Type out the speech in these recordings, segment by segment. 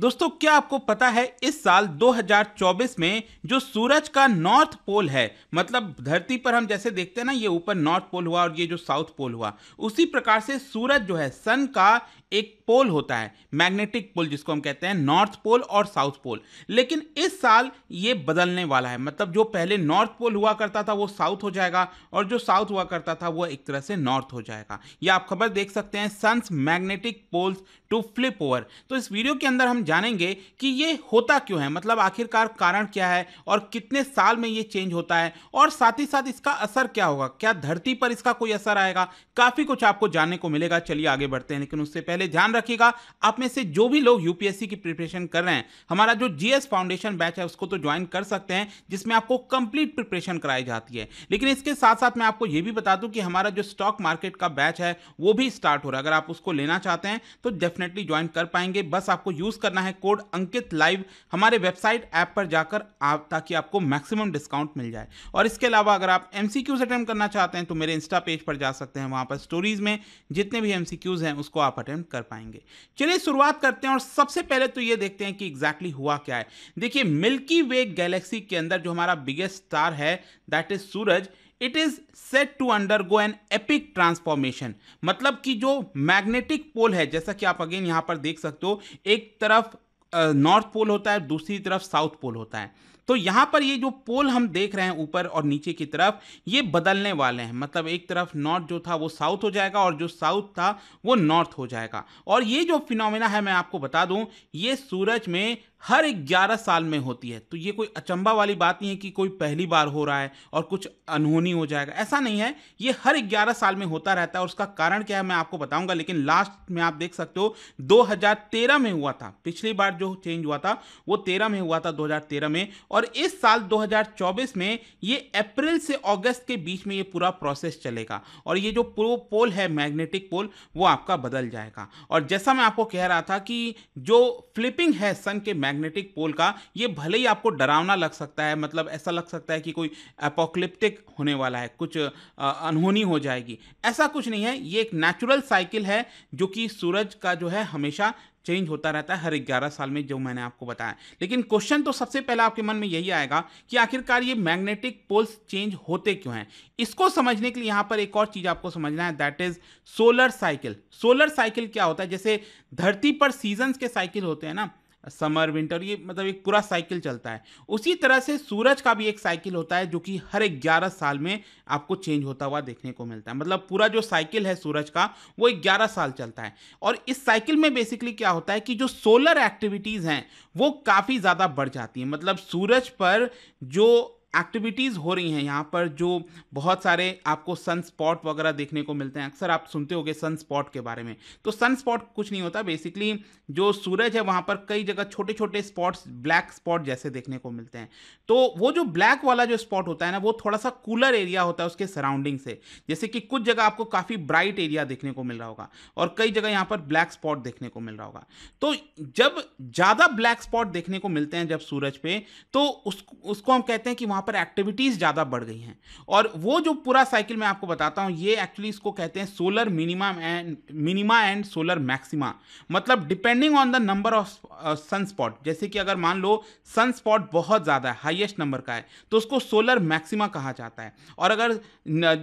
दोस्तों क्या आपको पता है इस साल 2024 में जो सूरज का नॉर्थ पोल है मतलब धरती पर हम जैसे देखते हैं ना ये ऊपर नॉर्थ पोल हुआ और ये जो साउथ पोल हुआ उसी प्रकार से सूरज जो है सन का एक पोल होता है मैग्नेटिक पोल जिसको हम कहते हैं नॉर्थ पोल और साउथ पोल लेकिन इस साल ये बदलने वाला है मतलब जो पहले नॉर्थ पोल हुआ करता था वो साउथ हो जाएगा और जो साउथ हुआ करता था वो एक तरह से नॉर्थ हो जाएगा या आप खबर देख सकते हैं sun's magnetic poles to flip over तो इस वीडियो के अंदर हम जानेंगे कि ये होता क्यों है मतलब आखिरकार कारण क्या है और कितने साल में ये चेंज होता है और साथ ही साथ इसका असर क्या होगा क्या धरती पर इसका कोई असर आएगा काफ़ी कुछ आपको जानने को मिलेगा चलिए आगे बढ़ते हैं लेकिन उससे पहले ध्यान रखिएगा आप में से जो भी लोग यूपीएससी की प्रिपरेशन कर रहे हैं हमारा जो जीएस फाउंडेशन बैच है उसको तो ज्वाइन कर सकते हैं जिसमें आपको कंप्लीट प्रिपरेशन कराई जाती है लेकिन इसके साथ साथ मैं आपको यह भी बता दूं कि हमारा जो स्टॉक मार्केट का बैच है वो भी स्टार्ट हो रहा है अगर आप उसको लेना चाहते हैं तो डेफिनेटली ज्वाइन कर पाएंगे बस आपको यूज़ करना करना है कोड अंकित लाइव हमारे वेबसाइट ऐप पर जाकर आप ताकि आपको मैक्सिमम डिस्काउंट मिल जाए और इसके अलावा अगर आप एम सी क्यूज अटेम्प्ट करना चाहते हैं तो मेरे इंस्टा पेज पर जा सकते हैं वहाँ पर स्टोरीज में जितने भी एम सी क्यूज हैं उसको आप अटैम्प्ट कर पाएंगे चलिए शुरुआत करते हैं और सबसे पहले तो ये देखते हैं कि एग्जैक्टली exactly हुआ क्या है देखिए मिल्की वे गैलेक्सी के अंदर जो हमारा बिगेस्ट स्टार है दैट इज सूरज it is set to undergo an epic transformation मतलब कि जो मैग्नेटिक पोल है जैसा कि आप अगेन यहाँ पर देख सकते हो एक तरफ नॉर्थ पोल होता है दूसरी तरफ साउथ पोल होता है तो यहाँ पर ये जो पोल हम देख रहे हैं ऊपर और नीचे की तरफ ये बदलने वाले हैं मतलब एक तरफ नॉर्थ जो था वो साउथ हो जाएगा और जो साउथ था वो नॉर्थ हो जाएगा और ये जो फिनोमेना है मैं आपको बता दूँ ये सूरज में हर 11 साल में होती है तो ये कोई अचंबा वाली बात नहीं है कि कोई पहली बार हो रहा है और कुछ अनहोनी हो जाएगा ऐसा नहीं है ये हर 11 साल में होता रहता है और उसका कारण क्या है मैं आपको बताऊंगा लेकिन लास्ट में आप देख सकते हो 2013 में हुआ था पिछली बार जो चेंज हुआ था वो तेरह में हुआ था 2013 में और इस साल 2024 में ये अप्रैल से अगस्त के बीच में ये पूरा प्रोसेस चलेगा और ये जो प्रो पोल है मैग्नेटिक पोल वो आपका बदल जाएगा और जैसा मैं आपको कह रहा था कि जो फ्लिपिंग है सन के मैग्नेटिक पोल का ये भले ही आपको डरावना लग सकता है मतलब ऐसा लग सकता है कि कोई अपोक्लिप्टिक होने वाला है कुछ अनहोनी हो जाएगी ऐसा कुछ नहीं है ये एक नेचुरल साइकिल है जो कि सूरज का जो है हमेशा चेंज होता रहता है हर ग्यारह साल में जो मैंने आपको बताया लेकिन क्वेश्चन तो सबसे पहला आपके मन में यही आएगा कि आखिरकार ये मैग्नेटिक पोल्स चेंज होते क्यों हैं इसको समझने के लिए यहाँ पर एक और चीज़ आपको समझना है that is solar cycle solar cycle क्या होता है जैसे धरती पर सीजन्स के साइकिल होते हैं ना समर विंटर ये मतलब एक पूरा साइकिल चलता है उसी तरह से सूरज का भी एक साइकिल होता है जो कि हर ग्यारह साल में आपको चेंज होता हुआ देखने को मिलता है मतलब पूरा जो साइकिल है सूरज का वो ग्यारह साल चलता है और इस साइकिल में बेसिकली क्या होता है कि जो सोलर एक्टिविटीज़ हैं वो काफ़ी ज़्यादा बढ़ जाती हैं मतलब सूरज पर जो एक्टिविटीज़ हो रही हैं यहाँ पर जो बहुत सारे आपको सन स्पॉट वगैरह देखने को मिलते हैं अक्सर आप सुनते होंगे सन स्पॉट के बारे में तो सन स्पॉट कुछ नहीं होता बेसिकली जो सूरज है वहाँ पर कई जगह छोटे छोटे स्पॉट्स ब्लैक स्पॉट जैसे देखने को मिलते हैं तो वो जो ब्लैक वाला जो स्पॉट होता है ना वो थोड़ा सा कूलर एरिया होता है उसके सराउंडिंग से जैसे कि कुछ जगह आपको काफ़ी ब्राइट एरिया देखने को मिल रहा होगा और कई जगह यहाँ पर ब्लैक स्पॉट देखने को मिल रहा होगा तो जब ज़्यादा ब्लैक स्पॉट देखने को मिलते हैं जब सूरज पर तो उसको हम कहते हैं कि वहाँ वहाँ पर एक्टिविटीज़ ज़्यादा बढ़ गई हैं और वो जो पूरा साइकिल मैं आपको बताता हूँ ये एक्चुअली इसको कहते हैं solar minimum and minima and solar maxima मतलब depending on the number of sun spot जैसे कि अगर मान लो सन स्पॉट बहुत ज़्यादा है हाइएस्ट नंबर का है तो उसको सोलर मैक्सिमा कहा जाता है और अगर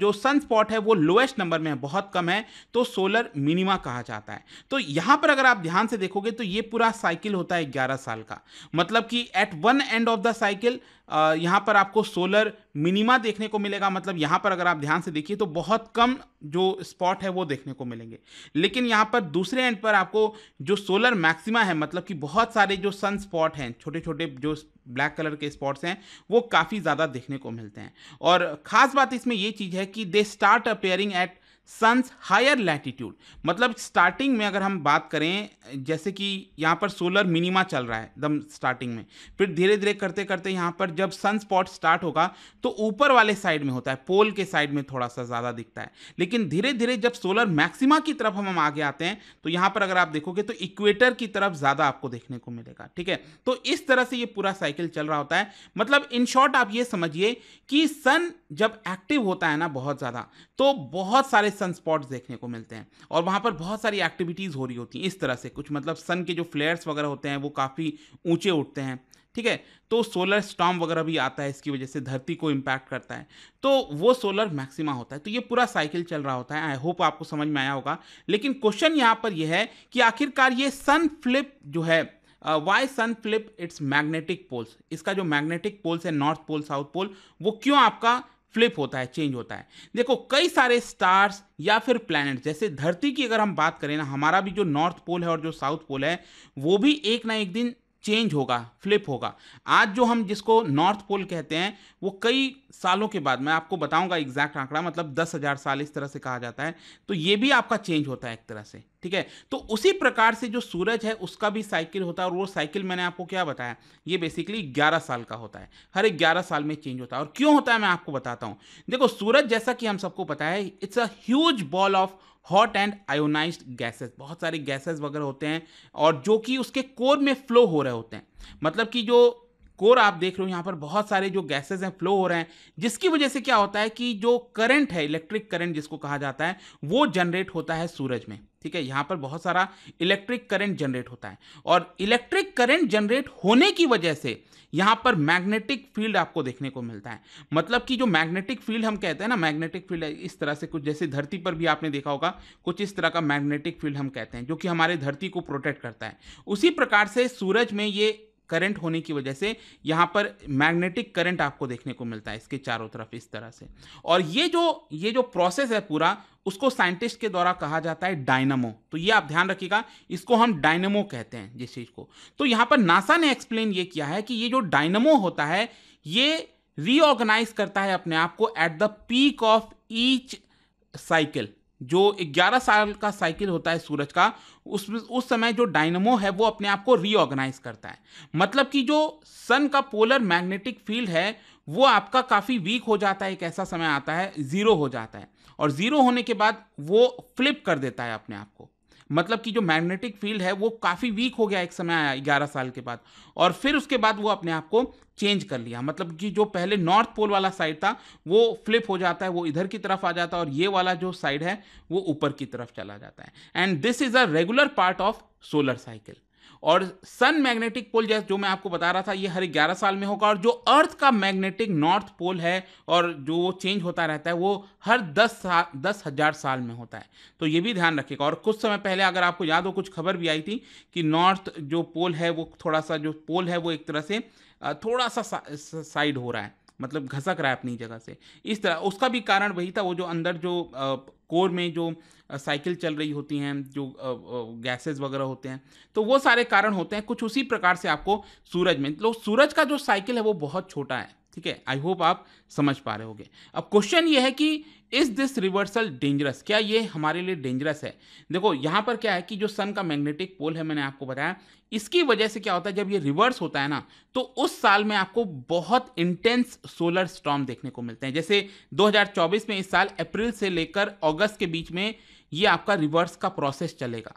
जो सन स्पॉट है वो लोएस्ट नंबर में है बहुत कम है तो सोलर मिनिमा कहा जाता है तो यहाँ पर अगर आप ध्यान से देखोगे तो ये पूरा साइकिल होता है ग्यारह साल का मतलब कि at one end of the cycle यहाँ पर आपको सोलर मिनिमा देखने को मिलेगा मतलब यहाँ पर अगर आप ध्यान से देखिए तो बहुत कम जो स्पॉट है वो देखने को मिलेंगे लेकिन यहाँ पर दूसरे एंड पर आपको जो सोलर मैक्सिमा है मतलब कि बहुत सारे जो सन स्पॉट हैं छोटे छोटे जो ब्लैक कलर के स्पॉट्स हैं वो काफ़ी ज़्यादा देखने को मिलते हैं और ख़ास बात इसमें ये चीज़ है कि they start appearing at sun's higher latitude मतलब स्टार्टिंग में अगर हम बात करें जैसे कि यहाँ पर सोलर मिनिमा चल रहा है एकदम स्टार्टिंग में फिर धीरे धीरे करते करते यहाँ पर जब सन स्पॉट स्टार्ट होगा तो ऊपर वाले साइड में होता है पोल के साइड में थोड़ा सा ज़्यादा दिखता है लेकिन धीरे धीरे जब सोलर मैक्सिमा की तरफ हम आगे आते हैं तो यहाँ पर अगर आप देखोगे तो इक्वेटर की तरफ ज़्यादा आपको देखने को मिलेगा ठीक है तो इस तरह से ये पूरा साइकिल चल रहा होता है मतलब इन शॉर्ट आप ये समझिए कि सन जब एक्टिव होता है ना बहुत ज़्यादा तो बहुत सारे सनस्पॉट्स देखने को मिलते हैं और वहाँ पर बहुत सारी एक्टिविटीज़ हो रही होती हैं इस तरह से कुछ मतलब सन के जो फ्लेयर्स वगैरह होते हैं वो काफ़ी ऊँचे उठते हैं ठीक है तो सोलर स्टॉम वगैरह भी आता है इसकी वजह से धरती को इम्पैक्ट करता है तो वो सोलर मैक्सिमा होता है तो ये पूरा साइकिल चल रहा होता है आई होप आपको समझ में आया होगा लेकिन क्वेश्चन यहाँ पर यह है कि आखिरकार ये सन फ्लिप जो है why sun flip its magnetic poles इसका जो मैग्नेटिक पोल्स है नॉर्थ पोल साउथ पोल वो क्यों आपका फ्लिप होता है चेंज होता है देखो कई सारे स्टार्स या फिर प्लैनेट जैसे धरती की अगर हम बात करें ना हमारा भी जो नॉर्थ पोल है और जो साउथ पोल है वो भी एक ना एक दिन चेंज होगा फ्लिप होगा आज जो हम जिसको नॉर्थ पोल कहते हैं वो कई सालों के बाद मैं आपको बताऊंगा एग्जैक्ट आंकड़ा मतलब दस हज़ार साल इस तरह से कहा जाता है तो ये भी आपका चेंज होता है एक तरह से ठीक है तो उसी प्रकार से जो सूरज है उसका भी साइकिल होता है और वो साइकिल मैंने आपको क्या बताया ये बेसिकली ग्यारह साल का होता है हर एक ग्यारह साल में चेंज होता है और क्यों होता है मैं आपको बताता हूँ देखो सूरज जैसा कि हम सबको पता है it's a huge ball of hot and ionise gases बहुत सारे गैसेस वगैरह होते हैं और जो कि उसके कोर में फ्लो हो रहे होते हैं मतलब कि जो कोर आप देख रहे हो यहाँ पर बहुत सारे जो गैसेज हैं फ्लो हो रहे हैं जिसकी वजह से क्या होता है कि जो करंट है इलेक्ट्रिक करंट जिसको कहा जाता है वो जनरेट होता है सूरज में ठीक है यहां पर बहुत सारा इलेक्ट्रिक करंट जनरेट होता है और इलेक्ट्रिक करंट जनरेट होने की वजह से यहां पर मैग्नेटिक फील्ड आपको देखने को मिलता है मतलब कि जो मैग्नेटिक फील्ड हम कहते हैं ना मैग्नेटिक फील्ड इस तरह से कुछ जैसे धरती पर भी आपने देखा होगा कुछ इस तरह का मैग्नेटिक फील्ड हम कहते हैं जो कि हमारे धरती को प्रोटेक्ट करता है उसी प्रकार से सूरज में ये करंट होने की वजह से यहाँ पर मैग्नेटिक करंट आपको देखने को मिलता है इसके चारों तरफ इस तरह से और ये जो ये जो प्रोसेस है पूरा उसको साइंटिस्ट के द्वारा कहा जाता है डायनामो तो ये आप ध्यान रखिएगा इसको हम डायनामो कहते हैं जिस चीज़ को तो यहाँ पर नासा ने एक्सप्लेन ये किया है कि ये जो डायनमो होता है ये रीऑर्गेनाइज करता है अपने आप को at the peak of each cycle जो 11 साल का साइकिल होता है सूरज का उस उस समय जो डायनमो है वो अपने आप को रीऑर्गेनाइज करता है मतलब कि जो सन का पोलर मैग्नेटिक फील्ड है वो आपका काफ़ी वीक हो जाता है एक ऐसा समय आता है ज़ीरो हो जाता है और ज़ीरो होने के बाद वो फ्लिप कर देता है अपने आप को मतलब कि जो मैग्नेटिक फील्ड है वो काफ़ी वीक हो गया एक समय आया ग्यारह साल के बाद और फिर उसके बाद वो अपने आप को चेंज कर लिया मतलब कि जो पहले नॉर्थ पोल वाला साइड था वो फ्लिप हो जाता है वो इधर की तरफ आ जाता है और ये वाला जो साइड है वो ऊपर की तरफ चला जाता है and this is a regular part of solar cycle और सन मैग्नेटिक पोल जैसे जो मैं आपको बता रहा था ये हर ग्यारह साल में होगा और जो अर्थ का मैग्नेटिक नॉर्थ पोल है और जो वो चेंज होता रहता है वो हर दस साल दस हज़ार साल में होता है तो ये भी ध्यान रखिएगा और कुछ समय पहले अगर आपको याद हो कुछ खबर भी आई थी कि नॉर्थ जो पोल है वो थोड़ा सा जो पोल है वो एक तरह से थोड़ा सा साइड हो रहा है मतलब घसक रहा है अपनी जगह से इस तरह उसका भी कारण वही था वो जो अंदर जो आ, कोर में जो साइकिल चल रही होती हैं जो गैसेस वगैरह होते हैं तो वो सारे कारण होते हैं कुछ उसी प्रकार से आपको सूरज में तो सूरज का जो साइकिल है वो बहुत छोटा है ठीक है आई होप आप समझ पा रहे होगे अब क्वेश्चन ये है कि इज दिस रिवर्सल डेंजरस क्या ये हमारे लिए डेंजरस है देखो यहाँ पर क्या है कि जो सन का मैग्नेटिक पोल है मैंने आपको बताया इसकी वजह से क्या होता है जब ये रिवर्स होता है ना तो उस साल में आपको बहुत इंटेंस सोलर स्टॉम देखने को मिलते हैं जैसे 2024 में इस साल अप्रैल से लेकर अगस्त के बीच में ये आपका रिवर्स का प्रोसेस चलेगा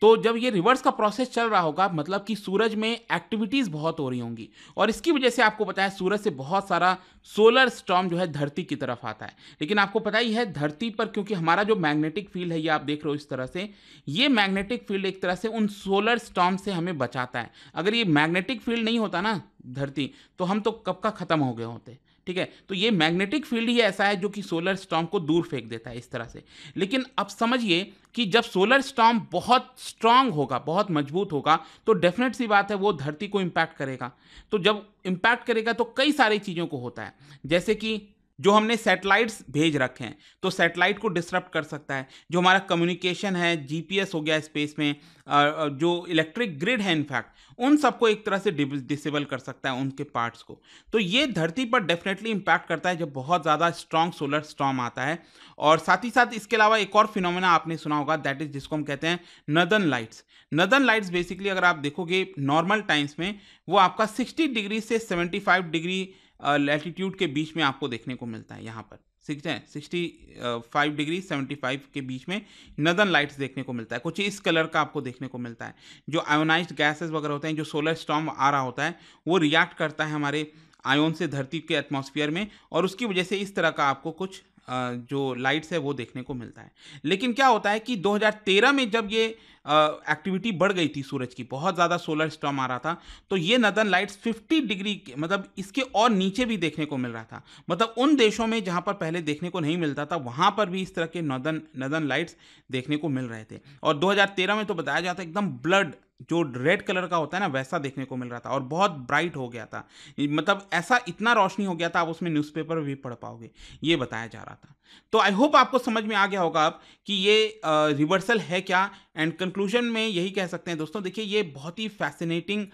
तो जब ये रिवर्स का प्रोसेस चल रहा होगा मतलब कि सूरज में एक्टिविटीज़ बहुत हो रही होंगी और इसकी वजह से आपको पता है सूरज से बहुत सारा सोलर स्टॉम जो है धरती की तरफ आता है लेकिन आपको पता ही है धरती पर क्योंकि हमारा जो मैग्नेटिक फील्ड है ये आप देख रहे हो इस तरह से ये मैग्नेटिक फील्ड एक तरह से उन सोलर स्टॉम से हमें बचाता है अगर ये मैग्नेटिक फील्ड नहीं होता ना धरती तो हम तो कब का ख़त्म हो गए होते ठीक है तो ये मैग्नेटिक फील्ड ही ऐसा है जो कि सोलर स्टॉम को दूर फेंक देता है इस तरह से लेकिन अब समझिए कि जब सोलर स्टॉम बहुत स्ट्रांग होगा बहुत मजबूत होगा तो डेफिनेट सी बात है वो धरती को इम्पैक्ट करेगा तो जब इम्पैक्ट करेगा तो कई सारी चीज़ों को होता है जैसे कि जो हमने सैटेलाइट्स भेज रखे हैं तो सैटेलाइट को डिस्टर्ब कर सकता है जो हमारा कम्युनिकेशन है जीपीएस हो गया स्पेस में जो इलेक्ट्रिक ग्रिड है इनफैक्ट उन सबको एक तरह से डिसेबल कर सकता है उनके पार्ट्स को तो ये धरती पर डेफिनेटली इम्पैक्ट करता है जब बहुत ज़्यादा स्ट्रॉन्ग सोलर स्टॉम आता है और साथ ही साथ इसके अलावा एक और फिनोमेना आपने सुना होगा दैट इज जिसको हम कहते हैं northern lights northern lights basically अगर आप देखोगे नॉर्मल टाइम्स में वो आपका सिक्सटी डिग्री से सेवेंटी फाइव डिग्री लेटीट्यूड के बीच में आपको देखने को मिलता है यहाँ पर ठीक है sixty five degree seventy five के बीच में नदन लाइट्स देखने को मिलता है कुछ इस कलर का आपको देखने को मिलता है जो आयोनाइज गैसेस वगैरह होते हैं जो सोलर स्टॉम आ रहा होता है वो रिएक्ट करता है हमारे आयोन से धरती के एटमॉस्फेयर में और उसकी वजह से इस तरह का आपको कुछ जो लाइट्स है वो देखने को मिलता है लेकिन क्या होता है कि 2013 में जब ये एक्टिविटी बढ़ गई थी सूरज की बहुत ज़्यादा सोलर स्टॉम आ रहा था तो ये नदन लाइट्स 50 डिग्री मतलब इसके और नीचे भी देखने को मिल रहा था मतलब उन देशों में जहाँ पर पहले देखने को नहीं मिलता था वहाँ पर भी इस तरह के नदन नदन लाइट्स देखने को मिल रहे थे और 2013 में तो बताया जाता एकदम ब्लड जो रेड कलर का होता है ना वैसा देखने को मिल रहा था और बहुत ब्राइट हो गया था मतलब ऐसा इतना रोशनी हो गया था आप उसमें न्यूज़पेपर भी पढ़ पाओगे ये बताया जा रहा था तो आई होप आपको समझ में आ गया होगा अब कि ये रिवर्सल है क्या एंड कंक्लूजन में यही कह सकते हैं दोस्तों देखिए ये बहुत ही फैसिनेटिंग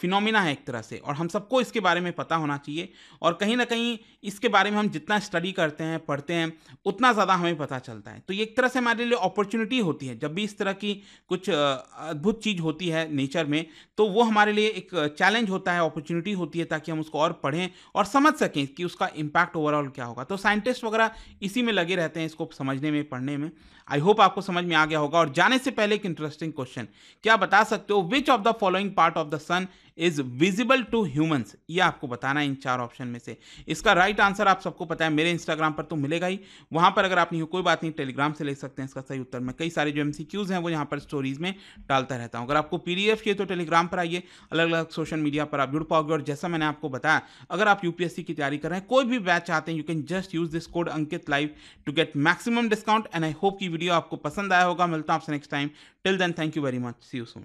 फिनोमिना है एक तरह से और हम सबको इसके बारे में पता होना चाहिए और कहीं ना कहीं इसके बारे में हम जितना स्टडी करते हैं पढ़ते हैं उतना ज़्यादा हमें पता चलता है तो ये एक तरह से हमारे लिए अपॉर्चुनिटी होती है जब भी इस तरह की कुछ अद्भुत चीज़ होती है नेचर में तो वो हमारे लिए एक चैलेंज होता है अपॉर्चुनिटी होती है ताकि हम उसको और पढ़ें और समझ सकें कि उसका इम्पैक्ट ओवरऑल क्या होगा तो साइंटिस्ट वगैरह इसी में लगे रहते हैं इसको समझने में पढ़ने में आई होप आपको समझ में आ गया होगा और जाने से पहले एक इंटरेस्टिंग क्वेश्चन क्या बता सकते हो which of the following part of the sun is visible to humans ये आपको बताना है इन चार ऑप्शन में से इसका राइट आंसर आप सबको पता है मेरे इंस्टाग्राम पर तो मिलेगा ही वहां पर अगर आप नहीं हो कोई बात नहीं टेलीग्राम से ले सकते हैं इसका सही उत्तर मैं कई सारे जो एम हैं वो यहाँ पर स्टोरीज में डालता रहता हूँ अगर आपको पी चाहिए तो टेलीग्राम पर आइए अलग अलग सोशल मीडिया पर आप जुड़ पाओगे और जैसा मैंने आपको बताया अगर आप यूपीएससी की तैयारी कर रहे हैं कोई भी बैच चाहते हैं you can just use this code Ankit live to get maximum discount and I hope की वीडियो आपको पसंद आया होगा मिलता हूँ आपसे next time till then thank you very much see you soon